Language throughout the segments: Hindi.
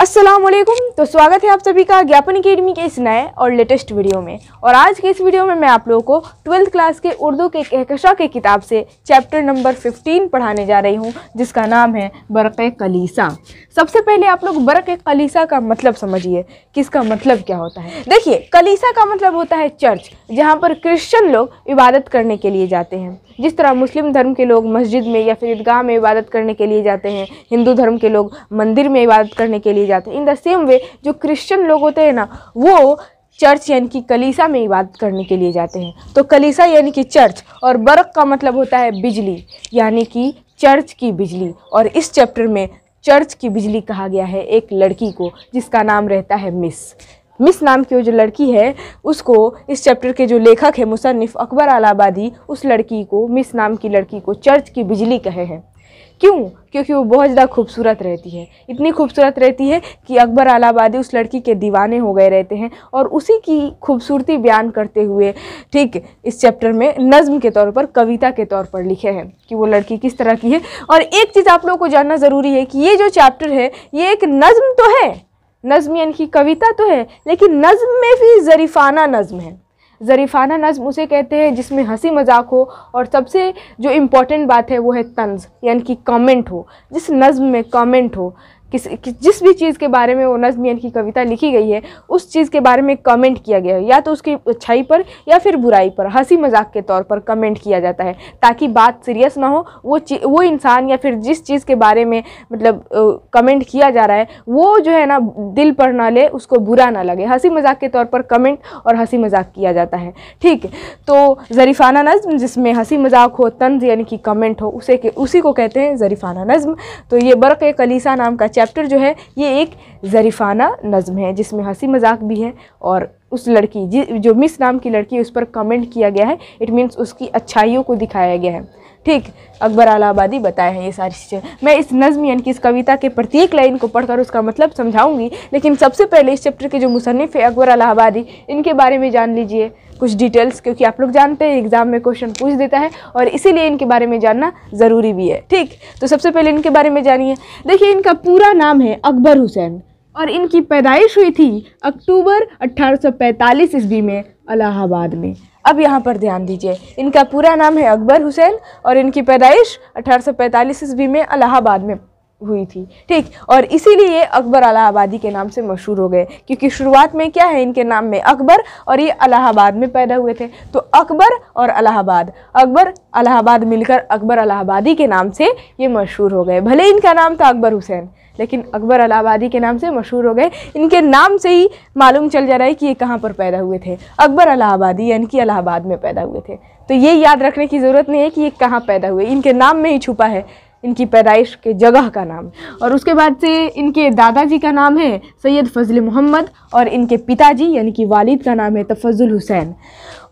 अस्सलाम वालेकुम तो स्वागत है आप सभी का ज्ञापन अकेडमी के इस नए और लेटेस्ट वीडियो में और आज के इस वीडियो में मैं आप लोगों को ट्वेल्थ क्लास के उर्दू के कहकशा के किताब से चैप्टर नंबर 15 पढ़ाने जा रही हूँ जिसका नाम है बरक़ कलीसा सबसे पहले आप लोग बरक़ कलीसा का मतलब समझिए किसका मतलब क्या होता है देखिए कलीसा का मतलब होता है चर्च जहाँ पर क्रिश्चन लोग इबादत करने के लिए जाते हैं जिस तरह मुस्लिम धर्म के लोग मस्जिद में या फिर ईदगाह में इबादत करने के लिए जाते हैं हिंदू धर्म के लोग मंदिर में इबादत करने के लिए जाती इन द सेम वे जो क्रिश्चियन लोग होते हैं ना वो चर्च यानी कि कलीसा में इबादत करने के लिए जाते हैं तो कलीसा यानी कि चर्च और बर्क का मतलब होता है बिजली यानी कि चर्च की बिजली और इस चैप्टर में चर्च की बिजली कहा गया है एक लड़की को जिसका नाम रहता है मिस मिस नाम की वो जो लड़की है उसको इस चैप्टर के जो लेखक है मुसनफ़ अकबर आलाबादी उस लड़की को मिस नाम की लड़की को चर्च की बिजली कहे हैं क्यों क्योंकि वो बहुत ज़्यादा खूबसूरत रहती है इतनी खूबसूरत रहती है कि अकबर आलाबादी उस लड़की के दीवाने हो गए रहते हैं और उसी की खूबसूरती बयान करते हुए ठीक इस चैप्टर में नज़म के तौर पर कविता के तौर पर लिखे हैं कि वो लड़की किस तरह की है और एक चीज़ आप लोगों को जानना ज़रूरी है कि ये जो चैप्टर है ये एक नज़म तो है नज़म यानी कि कविता तो है लेकिन नज़म में भी ज़रीफ़ाना नज़म है जरीफाना नज़म उसे कहते हैं जिसमें हंसी मजाक हो और सबसे जो इम्पोर्टेंट बात है वो है तंज यानी कि कमेंट हो जिस नज़म में कमेंट हो किस कि जिस भी चीज़ के बारे में वो नजमियन की कविता लिखी गई है उस चीज़ के बारे में कमेंट किया गया है या तो उसकी अच्छाई पर या फिर बुराई पर हंसी मजाक के तौर पर कमेंट किया जाता है ताकि बात सीरियस ना हो वो वो इंसान या फिर जिस चीज़ के बारे में मतलब कमेंट किया जा रहा है वो जो है ना दिल पर ना ले उसको बुरा ना लगे हंसी मजाक के तौर पर कमेंट और हंसी मजाक किया जाता है ठीक है तो जरीफाना नज़म जिसमें हंसी मजाक हो तंज यानी कि कमेंट हो उसे के उसी को कहते हैं जरीफाना नज़म तो ये बर्क़ कलीसा नाम का चैप्टर जो है ये एक जरीफाना नज़म है जिसमें हंसी मजाक भी है और उस लड़की जो मिस नाम की लड़की उस पर कमेंट किया गया है इट मीन्स उसकी अच्छाइयों को दिखाया गया है ठीक अकबर आलाबादी बताए हैं ये सारी चीज़ें मैं इस नज़म यानी कि इस कविता के प्रत्येक लाइन को पढ़कर उसका मतलब समझाऊंगी लेकिन सबसे पहले इस चैप्टर के जो मुसनफ़ है अकबर अलाबादी इनके बारे में जान लीजिए कुछ डिटेल्स क्योंकि आप लोग जानते हैं एग्ज़ाम में क्वेश्चन पूछ देता है और इसीलिए इनके बारे में जानना ज़रूरी भी है ठीक तो सबसे पहले इनके बारे में जानिए देखिए इनका पूरा नाम है अकबर हुसैन और इनकी पैदाइश हुई थी अक्टूबर पैंतालीस ईस्वी में अलाहाबाद में अब यहाँ पर ध्यान दीजिए इनका पूरा नाम है अकबर हुसैन और इनकी पैदाइश अठारह सौ ईस्वी में इलाहाबाद में हुई थी ठीक और इसीलिए अकबर अलाहाबादी के नाम से मशहूर हो गए क्योंकि शुरुआत में क्या है इनके नाम में अकबर और ये अलाहाबाद में पैदा हुए थे तो अकबर और अलाहाबाद अकबर अलाहाबाद मिलकर अकबर अलाहाबादी के नाम से ये मशहूर हो गए भले इनका नाम था अकबर हुसैन लेकिन अकबर अलाहाबादी के नाम से मशहूर हो गए इनके नाम से ही मालूम चल जा रहा है कि ये कहाँ पर पैदा हुए थे अकबर अलाहाबादी यानी कि अलाहाबाद में पैदा हुए थे तो ये याद रखने की ज़रूरत नहीं है कि ये कहाँ पैदा हुए इनके नाम में ही छुपा है इनकी पैदाइश के जगह का नाम और उसके बाद से इनके दादाजी का नाम है सैयद फजल मोहम्मद और इनके पिताजी यानी कि वालिद का नाम है तफजुल हुसैन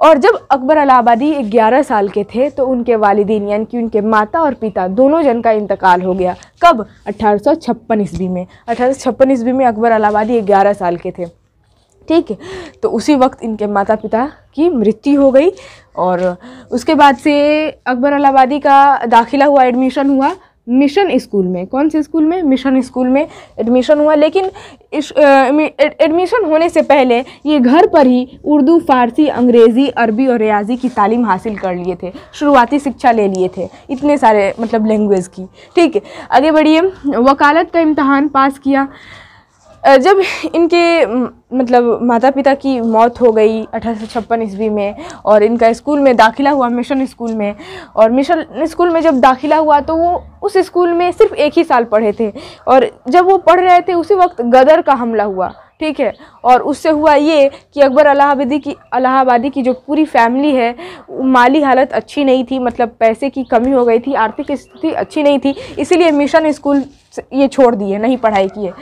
और जब अकबर अलाहाबादी ग्यारह साल के थे तो उनके वालदी यानी कि उनके माता और पिता दोनों जन का इंतकाल हो गया कब अठारह ईस्वी में अठारह ईस्वी में अकबर अलाबादी ग्यारह साल के थे ठीक है तो उसी वक्त इनके माता पिता की मृत्यु हो गई और उसके बाद से अकबर अलाबादी का दाखिला हुआ एडमिशन हुआ मिशन स्कूल में कौन से स्कूल में मिशन स्कूल में एडमिशन हुआ लेकिन एडमिशन होने से पहले ये घर पर ही उर्दू फारसी अंग्रेज़ी अरबी और रियाजी की तालीम हासिल कर लिए थे शुरुआती शिक्षा ले लिए थे इतने सारे मतलब लैंग्वेज की ठीक है आगे बढ़िए वकालत का इम्तहान पास किया जब इनके मतलब माता पिता की मौत हो गई अठारह ईस्वी में और इनका स्कूल में दाखिला हुआ मिशन स्कूल में और मिशन स्कूल में जब दाखिला हुआ तो वो उस स्कूल में सिर्फ एक ही साल पढ़े थे और जब वो पढ़ रहे थे उसी वक्त गदर का हमला हुआ ठीक है और उससे हुआ ये कि अकबर अलाहाबादी की अलाहाबादी की जो पूरी फैमिली है माली हालत अच्छी नहीं थी मतलब पैसे की कमी हो गई थी आर्थिक स्थिति अच्छी नहीं थी इसीलिए मिशन स्कूल ये छोड़ दिए नहीं पढ़ाई किए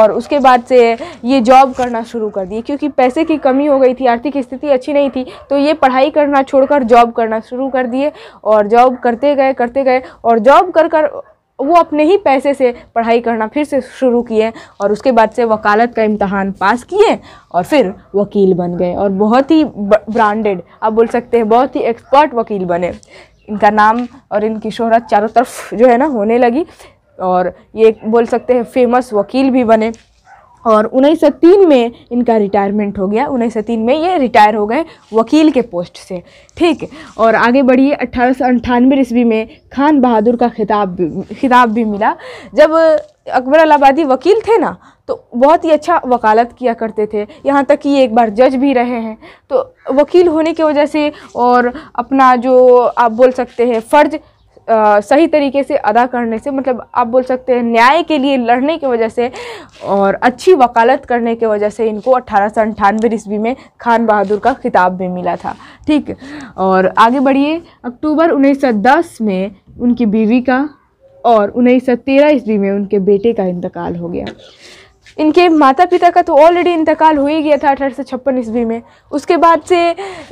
और उसके बाद से ये जॉब करना शुरू कर दिए क्योंकि पैसे की कमी हो गई थी आर्थिक स्थिति अच्छी नहीं थी तो ये पढ़ाई करना छोड़कर जॉब करना शुरू कर दिए और जॉब करते गए करते गए और जॉब कर कर वो अपने ही पैसे से पढ़ाई करना फिर से शुरू किए और उसके बाद से वकालत का इम्तहान पास किए और फिर वकील बन गए और बहुत ही ब्रांडेड आप बोल सकते हैं बहुत ही एक्सपर्ट वकील बने इनका नाम और इनकी शोहरत चारों तरफ जो है ना होने लगी और ये बोल सकते हैं फेमस वकील भी बने और उन्नीस सौ तीन में इनका रिटायरमेंट हो गया उन्नीस सौ तीन में ये रिटायर हो गए वकील के पोस्ट से ठीक और आगे बढ़िए अट्ठारह सौ अंठानवे ईस्वी में खान बहादुर का खिताब खिताब भी मिला जब अकबर अलाबादी वकील थे ना तो बहुत ही अच्छा वकालत किया करते थे यहाँ तक कि ये एक बार जज भी रहे हैं तो वकील होने की वजह से और अपना जो आप बोल सकते हैं फ़र्ज आ, सही तरीके से अदा करने से मतलब आप बोल सकते हैं न्याय के लिए लड़ने की वजह से और अच्छी वकालत करने की वजह से इनको अट्ठारह सौ अंठानवे ईस्वी में खान बहादुर का खिताब भी मिला था ठीक और आगे बढ़िए अक्टूबर उन्नीस में उनकी बीवी का और उन्नीस सौ तेरह ईस्वी में उनके बेटे का इंतकाल हो गया इनके माता पिता का तो ऑलरेडी इंतकाल हो ही गया था अठारह सौ छप्पन ईस्वी में उसके बाद से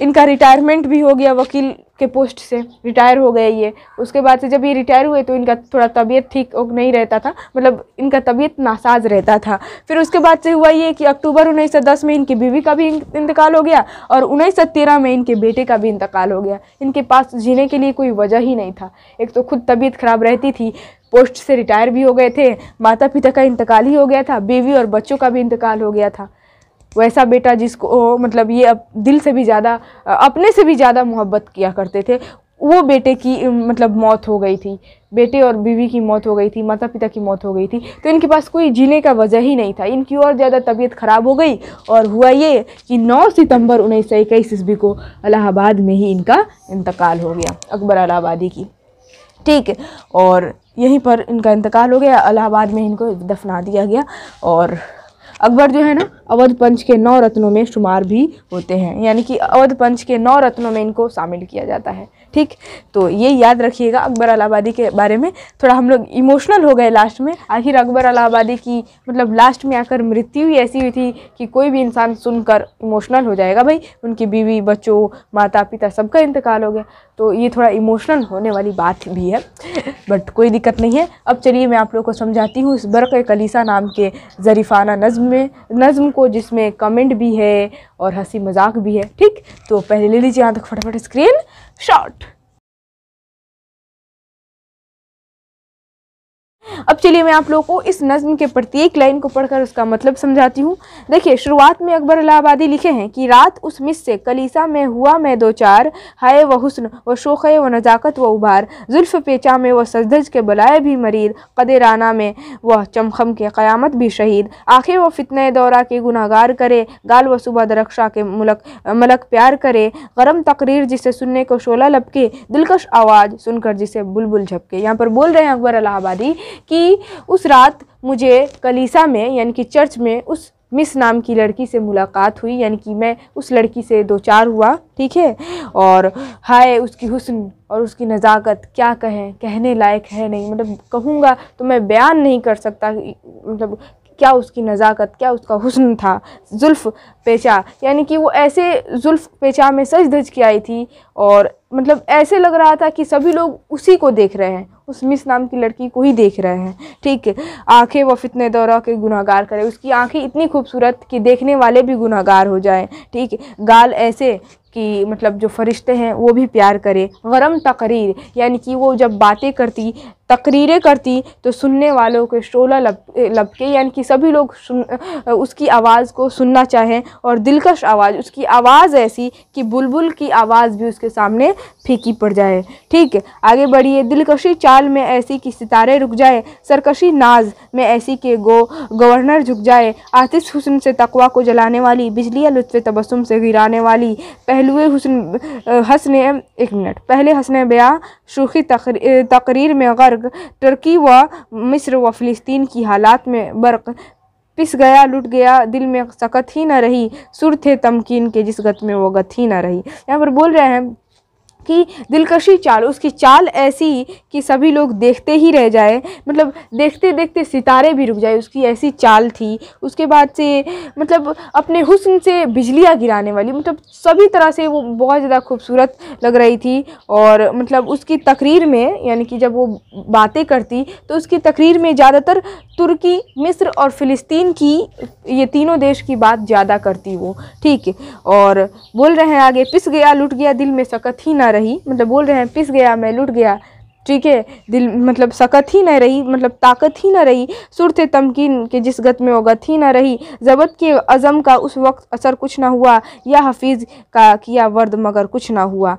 इनका रिटायरमेंट भी हो गया वकील के पोस्ट से रिटायर हो गए ये उसके बाद से जब ये रिटायर हुए तो इनका थोड़ा तबीयत ठीक नहीं रहता था मतलब इनका तबीयत नासाज रहता था फिर उसके बाद से हुआ ये कि अक्टूबर उन्नीस में इनकी बीवी का भी इंतकाल हो गया और उन्नीस में इनके बेटे का भी इंतकाल हो गया इनके पास जीने के लिए कोई वजह ही नहीं था एक तो खुद तबीयत ख़राब रहती थी पोस्ट से रिटायर भी हो गए थे माता पिता का इंतकाल ही हो गया था बीवी और बच्चों का भी इंतकाल हो गया था वैसा बेटा जिसको मतलब ये दिल से भी ज़्यादा अपने से भी ज़्यादा मोहब्बत किया करते थे वो बेटे की मतलब मौत हो गई थी बेटे और बीवी की मौत हो गई थी माता पिता की मौत हो गई थी तो इनके पास कोई जीने का वजह ही नहीं था इनकी और ज़्यादा तबीयत ख़राब हो गई और हुआ ये कि 9 सितंबर उन्नीस सौ इक्कीस ईस्वी को अलाहाबाद में ही इनका इंतकाल हो गया अकबर अलाहाबादी की ठीक है और यहीं पर इनका इंतकाल हो गया अलाहाबाद में इनको दफना दिया गया और अकबर जो है ना अवध पंच के नौ रत्नों में शुमार भी होते हैं यानी कि अवध पंच के नौ रत्नों में इनको शामिल किया जाता है ठीक तो ये याद रखिएगा अकबर अलाहाबादी के बारे में थोड़ा हम लोग इमोशनल हो गए लास्ट में आखिर अकबर अलाहाबादी की मतलब लास्ट में आकर मृत्यु ही ऐसी हुई थी कि कोई भी इंसान सुनकर इमोशनल हो जाएगा भाई उनकी बीवी बच्चों माता पिता सबका इंतकाल हो गया तो ये थोड़ा इमोशनल होने वाली बात भी है बट कोई दिक्कत नहीं है अब चलिए मैं आप लोग को समझाती हूँ इस बरक़ कलीसा नाम के जरीफाना नज़म में नज़म को जिसमें कमेंट भी है और हंसी मजाक भी है ठीक तो पहले ले लीजिए यहाँ तक फटाफट स्क्रीन शॉट अब चलिए मैं आप लोगों को इस नज़म के प्रत्येक लाइन को पढ़कर उसका मतलब समझाती हूँ देखिए शुरुआत में अकबर अलाहाबादी लिखे हैं कि रात उस मिस से कलीसा में हुआ मैं दो चार हाय व हुसन व शोख व नज़ाकत व उभार जुल्फ़ पेचा में वह सजदज के बलाए भी मरीद राना में वह चमखम के क़यामत भी शहीद आखिर व फितने दौरा के गुनागार करे गाल व सुबह दरक्षा के मलक मलक प्यार करे गर्म तकरीर जिसे सुनने को शोला लपके दिलकश आवाज़ सुनकर जिसे बुलबुल झपके यहाँ पर बोल रहे हैं अकबर अलाहाबादी कि उस रात मुझे कलीसा में यानी कि चर्च में उस मिस नाम की लड़की से मुलाकात हुई यानी कि मैं उस लड़की से दो चार हुआ ठीक है और हाय उसकी हुस्न और उसकी नज़ाकत क्या कहें कहने लायक है नहीं मतलब कहूँगा तो मैं बयान नहीं कर सकता मतलब क्या उसकी नज़ाकत क्या उसका हुस्न था जुल्फ़ पेचा यानी कि वो ऐसे जुल्फ़ पेचा में सज धज के आई थी और मतलब ऐसे लग रहा था कि सभी लोग उसी को देख रहे हैं उस मिस नाम की लड़की को ही देख रहे हैं ठीक है आंखें वो फितने दौरा के गुनागार करें उसकी आंखें इतनी खूबसूरत कि देखने वाले भी गुनागार हो जाएं ठीक है गाल ऐसे कि मतलब जो फरिश्ते हैं वो भी प्यार करें गरम तकरीर यानी कि वो जब बातें करती तकरीरें करती तो सुनने वालों के शोला लप लपके यानी कि सभी लोग सुन उसकी आवाज़ को सुनना चाहें और दिलकश आवाज़ उसकी आवाज़ ऐसी कि बुलबुल की आवाज़ भी उसके सामने फीकी पड़ जाए ठीक है आगे बढ़िए दिलकशी चाल में ऐसी कि सितारे रुक जाए सरकशी नाज में ऐसी के गो गवर्नर झुक जाए आतिश हुसन से तकवा को जलाने वाली बिजली लुत्फ तबसुम से गिराने वाली पहलुए हुसन हंसने एक मिनट पहले हंसने बया शूखी तकरीर, तकरीर में गर्क तुर्की व मिस्र व फ़लस्तीन की हालात में बर्क पिस गया लुट गया दिल में सकत ही न रही सुर थे तमकीन के जिस गत में वो गत ही न रही यहाँ पर बोल रहे हैं की दिलकशी चाल उसकी चाल ऐसी कि सभी लोग देखते ही रह जाए मतलब देखते देखते सितारे भी रुक जाए उसकी ऐसी चाल थी उसके बाद से मतलब अपने हुस्न से बिजलियाँ गिराने वाली मतलब सभी तरह से वो बहुत ज़्यादा खूबसूरत लग रही थी और मतलब उसकी तकरीर में यानी कि जब वो बातें करती तो उसकी तकरीर में ज़्यादातर तुर्की मिस्र और फ़िलिस्तीन की ये तीनों देश की बात ज़्यादा करती वो ठीक और बोल रहे हैं आगे पिस गया लुट गया दिल में सकत ही ना रही रही मतलब बोल रहे हैं पिस गया मैं लुट गया ठीक है दिल मतलब सकत ही ना रही मतलब ताकत ही ना रही सुरत तमकिन के जिस गत में वो गत ही ना रही जबत के अज़म का उस वक्त असर कुछ ना हुआ या हफीज़ का किया वर्द मगर कुछ ना हुआ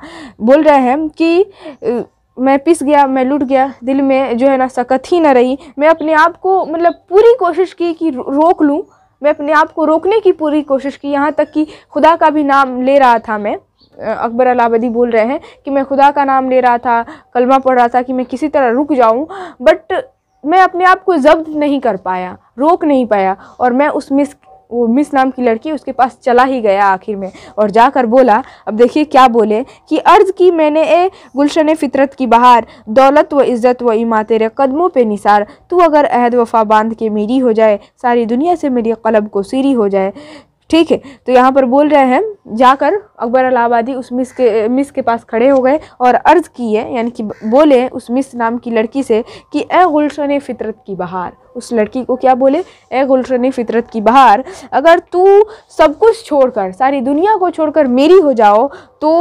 बोल रहे हैं कि मैं पिस गया मैं लुट गया दिल में जो है ना सकत ही ना रही मैं अपने आप को मतलब पूरी कोशिश की कि रोक लूँ मैं अपने आप को रोकने की पूरी कोशिश की यहाँ तक कि खुदा का भी नाम ले रहा था मैं अकबर अलाबदी बोल रहे हैं कि मैं खुदा का नाम ले रहा था कलमा पढ़ रहा था कि मैं किसी तरह रुक जाऊँ बट मैं अपने आप को जब्त नहीं कर पाया रोक नहीं पाया और मैं उस मिस वो मिस नाम की लड़की उसके पास चला ही गया आखिर में और जाकर बोला अब देखिए क्या बोले कि अर्ज़ की मैंने ए गुलशन फितरत की बहार दौलत व इज़्ज़त व इमा तेरे कदमों पे निसार तू अगर अहद वफा बांध के मेरी हो जाए सारी दुनिया से मेरी कलब को सीरी हो जाए ठीक है तो यहाँ पर बोल रहे हैं जाकर अकबर अलाहाबादी उस मिस के मिस के पास खड़े हो गए और अर्ज़ किए यानी कि बोले उस मिस नाम की लड़की से कि ए गुलशन फ़ितरत की बहार उस लड़की को क्या बोले ए गुलशन फ़ितरत की बहार अगर तू सब कुछ छोड़कर सारी दुनिया को छोड़कर मेरी हो जाओ तो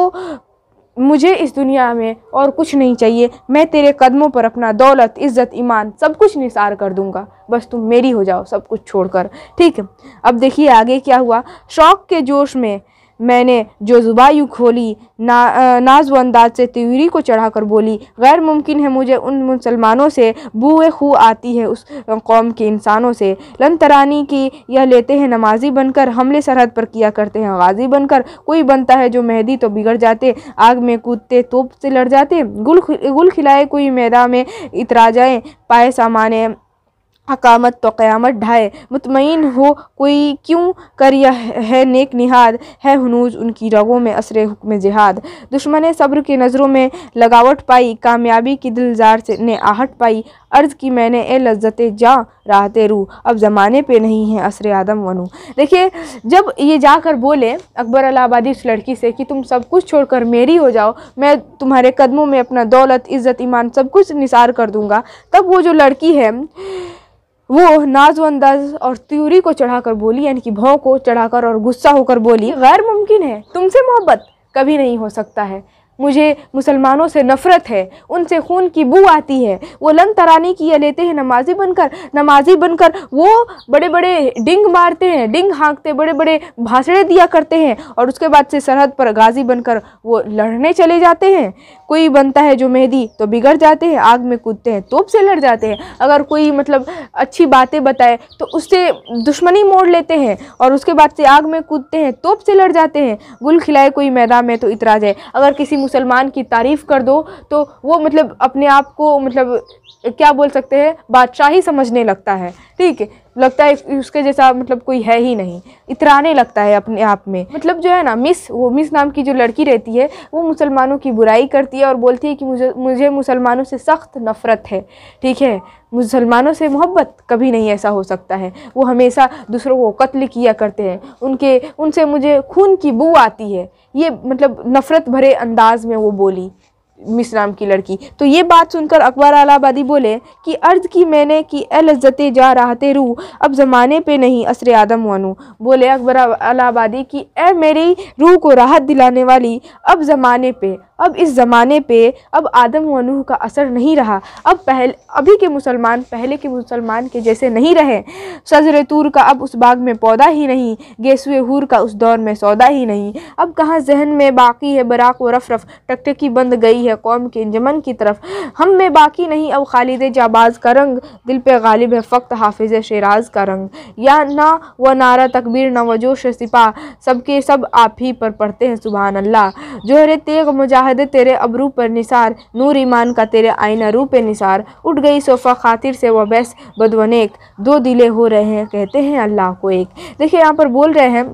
मुझे इस दुनिया में और कुछ नहीं चाहिए मैं तेरे कदमों पर अपना दौलत इज़्ज़त ईमान सब कुछ निसार कर दूंगा बस तुम मेरी हो जाओ सब कुछ छोड़कर ठीक है अब देखिए आगे क्या हुआ शौक के जोश में मैंने जो ज़ुबा यूँ खोली ना नाजो अंदाज से तिवरी को चढ़ाकर बोली गैर मुमकिन है मुझे उन मुसलमानों से बूए खू आती है उस कौम के इंसानों से लन तरानी की यह लेते हैं नमाजी बनकर हमले सरहद पर किया करते हैं गाजी बनकर कोई बनता है जो मेहदी तो बिगड़ जाते आग में कूदते तोप से लड़ जाते गुल गुल खिलाए कोई मैदा में इतरा जाए पाए सामाने अकामत तो क़यामत ढाए मुतमिन हो कोई क्यों कर यह है नेक निहाद है हनूज उनकी रगों में असर हुक्म जिहाद दुश्मन सब्र की नज़रों में लगावट पाई कामयाबी की दिलजार से ने आहट पाई अर्ज़ की मैंने ए लज्जत जा राहत रू अब ज़माने पे नहीं है असर आदम वनू देखिए जब ये जाकर बोले अकबर अलाबादी उस लड़की से कि तुम सब कुछ छोड़कर मेरी हो जाओ मैं तुम्हारे कदमों में अपना दौलत इज़्ज़त ईमान सब कुछ निसार कर दूँगा तब वो जो लड़की है वो नाजो अंदाज और त्यूरी को चढ़ाकर बोली यानी कि भाव को चढ़ाकर और गुस्सा होकर बोली गैर मुमकिन है तुमसे मोहब्बत कभी नहीं हो सकता है मुझे मुसलमानों से नफ़रत है उनसे खून की बू आती है वो लन तरानी किए लेते हैं नमाजी बनकर नमाजी बनकर वो बड़े बड़े डिंग मारते हैं डिंग हाँकते बड़े बड़े भाषणें दिया करते हैं और उसके बाद से सरहद पर गाजी बनकर वो लड़ने चले जाते हैं कोई बनता है जो मेहदी तो बिगड़ जाते हैं आग में कूदते हैं तोप से लड़ जाते हैं अगर कोई मतलब अच्छी बातें बताए तो उससे दुश्मनी मोड़ लेते हैं और उसके बाद से आग में कूदते हैं तोप से लड़ जाते हैं गुल खिलाए कोई मैदान में तो इतराज है अगर किसी मुसलमान की तारीफ़ कर दो तो वो मतलब अपने आप को मतलब क्या बोल सकते हैं बादशाही समझने लगता है ठीक है लगता है उसके जैसा मतलब कोई है ही नहीं इतराने लगता है अपने आप में मतलब जो है ना मिस वो मिस नाम की जो लड़की रहती है वो मुसलमानों की बुराई करती है और बोलती है कि मुझे मुझे मुसलमानों से सख्त नफ़रत है ठीक है मुसलमानों से मोहब्बत कभी नहीं ऐसा हो सकता है वो हमेशा दूसरों को कत्ल किया करते हैं उनके उनसे मुझे खून की बू आती है ये मतलब नफ़रत भरे अंदाज में वो बोली मिस नाम की लड़की तो ये बात सुनकर अकबर अलाबादी बोले कि अर्ज की मैंने कि ए इज़्ज़त जा राहते रू अब ज़माने पे नहीं असर आदम वनू बोले अकबर अलाबादी कि ए मेरी रूह को राहत दिलाने वाली अब ज़माने पे अब इस ज़माने पे अब आदम वनूह का असर नहीं रहा अब पहले अभी के मुसलमान पहले के मुसलमान के जैसे नहीं रहे सजर तूर का अब उस बाग में पौधा ही नहीं गेसुए हूर का उस दौर में सौदा ही नहीं अब कहाँ जहन में बाकी है बराक व रफ रफ टकटकी बंद गई है कौम के जमन की तरफ हम में बाकी नहीं अब खालिद जाबाज का रंग दिल पे गालिब है फ़क्त हाफिज़ शराज का रंग या ना व नारा तकबीर ना व जोश सिपा सबके सब आप ही पर पढ़ते हैं सुबहानल्ला अल्लाह जोहर तेग मुजाह अहद तेरे अबरू पर निसार नूर ईमान का तेरे आईना रू पर निसार उठ गई सोफ़ा खातिर से वह बैस बदवनेक दो दिले हो रहे हैं कहते हैं अल्लाह को एक देखिए यहाँ पर बोल रहे हैं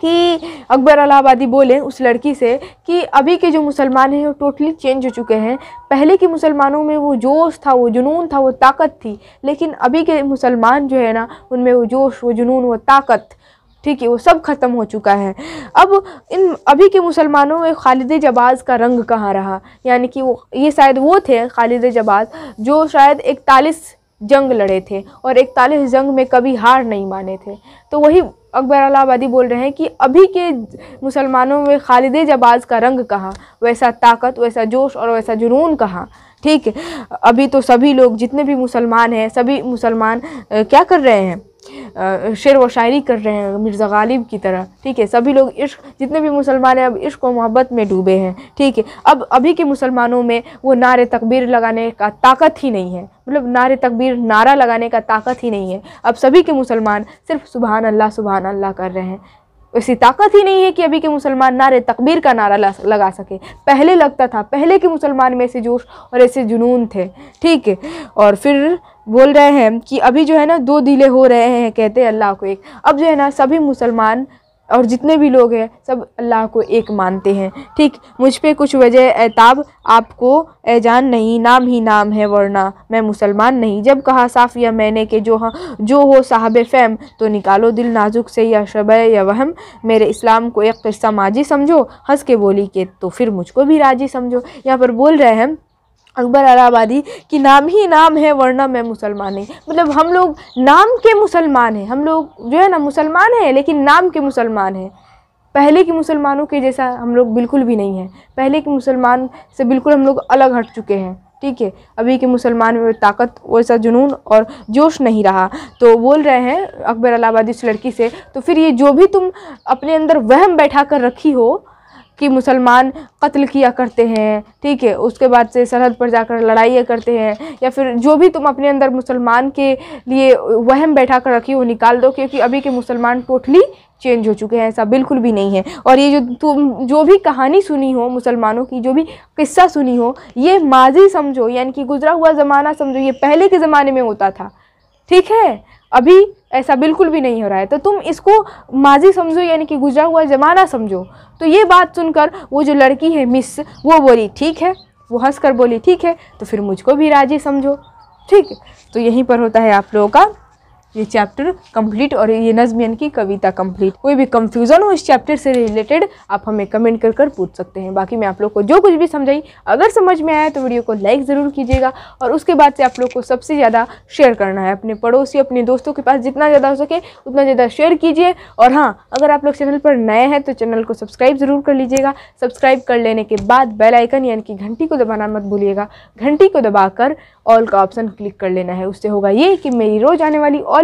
कि अकबर अलाबादी बोले उस लड़की से कि अभी के जो मुसलमान हैं वो टोटली चेंज हो चुके हैं पहले के मुसलमानों में वो जोश था वो जुनून था वो ताकत थी लेकिन अभी के मुसलमान जो है ना उनमें वो जोश वो जुनून वो ताकत ठीक है वो सब ख़त्म हो चुका है अब इन अभी के मुसलमानों में खालिद जबाज का रंग कहाँ रहा यानी कि वो ये शायद वो थे खालिद जबाज जो शायद इकतालीस जंग लड़े थे और इकतालीस जंग में कभी हार नहीं माने थे तो वही अकबर अलाबादी बोल रहे हैं कि अभी के मुसलमानों में खालिद जबाज का रंग कहाँ वैसा ताकत वैसा जोश और वैसा जुनून कहाँ ठीक है अभी तो सभी लोग जितने भी मुसलमान हैं सभी मुसलमान क्या कर रहे हैं शेर व शायरी कर रहे हैं मिर्ज़ा गालिब की तरह ठीक है सभी लोग इश्क जितने भी मुसलमान हैं अब इश्क व मोहब्बत में डूबे हैं ठीक है अब अभी के मुसलमानों में वो नारे तकबीर लगाने का ताकत ही नहीं है मतलब नारे तकबीर नारा लगाने का ताकत ही नहीं है अब सभी के मुसलमान सिर्फ सुबहान अल्लाह सुबहान अल्लाह कर रहे हैं ऐसी ताकत ही नहीं है कि अभी के मुसलमान नारे तकबीर का नारा लगा सके पहले लगता था पहले के मुसलमान में ऐसे जोश और ऐसे जुनून थे ठीक है और फिर बोल रहे हैं कि अभी जो है ना दो दिले हो रहे हैं कहते हैं अल्लाह को एक अब जो है ना सभी मुसलमान और जितने भी लोग हैं सब अल्लाह को एक मानते हैं ठीक मुझ पर कुछ वजह एताब आपको एजान नहीं नाम ही नाम है वरना मैं मुसलमान नहीं जब कहा साफ़ या मैंने कि जो हाँ जो हो साहब फ़ैम तो निकालो दिल नाजुक से या शब या वहम मेरे इस्लाम को एक किस्सा माजी समझो हंस के बोली के तो फिर मुझको भी राजी समझो यहाँ पर बोल रहे हैं अकबर अलाहाबादी कि नाम ही नाम है वरना मैं मुसलमान नहीं मतलब हम लोग नाम के मुसलमान हैं हम लोग जो है ना मुसलमान हैं लेकिन नाम के मुसलमान हैं पहले के मुसलमानों के जैसा हम लोग बिल्कुल भी नहीं हैं पहले के मुसलमान से बिल्कुल हम लोग अलग हट चुके हैं ठीक है अभी के मुसलमान में ताकत वैसा जुनून और जोश नहीं रहा तो बोल रहे हैं अकबर अलाबादी उस लड़की से तो फिर ये जो भी तुम अपने अंदर वहम बैठा कर रखी हो कि मुसलमान कत्ल किया करते हैं ठीक है उसके बाद से सरहद पर जाकर लड़ाइयाँ करते हैं या फिर जो भी तुम अपने अंदर मुसलमान के लिए वहम बैठा कर रखी हो निकाल दो क्योंकि अभी के मुसलमान टोटली चेंज हो चुके हैं ऐसा बिल्कुल भी नहीं है और ये जो तुम जो भी कहानी सुनी हो मुसलमानों की जो भी किस्सा सुनी हो ये माजी समझो यानी कि गुजरा हुआ ज़माना समझो ये पहले के ज़माने में होता था ठीक है अभी ऐसा बिल्कुल भी नहीं हो रहा है तो तुम इसको माजी समझो यानी कि गुजरा हुआ ज़माना समझो तो ये बात सुनकर वो जो लड़की है मिस वो बोली ठीक है वो हंस कर बोली ठीक है तो फिर मुझको भी राजी समझो ठीक तो यहीं पर होता है आप लोगों का ये चैप्टर कंप्लीट और ये नज्मियन की कविता कंप्लीट कोई भी कंफ्यूजन हो इस चैप्टर से रिलेटेड आप हमें कमेंट कर कर पूछ सकते हैं बाकी मैं आप लोग को जो कुछ भी समझाई अगर समझ में आया तो वीडियो को लाइक ज़रूर कीजिएगा और उसके बाद से आप लोग को सबसे ज़्यादा शेयर करना है अपने पड़ोसी अपने दोस्तों के पास जितना ज़्यादा हो सके उतना ज़्यादा शेयर कीजिए और हाँ अगर आप लोग चैनल पर नए हैं तो चैनल को सब्सक्राइब ज़रूर कर लीजिएगा सब्सक्राइब कर लेने के बाद बेल आइकन यानी कि घंटी को दबाना मत भूलिएगा घंटी को दबाकर ऑल का ऑप्शन क्लिक कर लेना है उससे होगा ये कि मेरी रोज़ आने वाली ऑल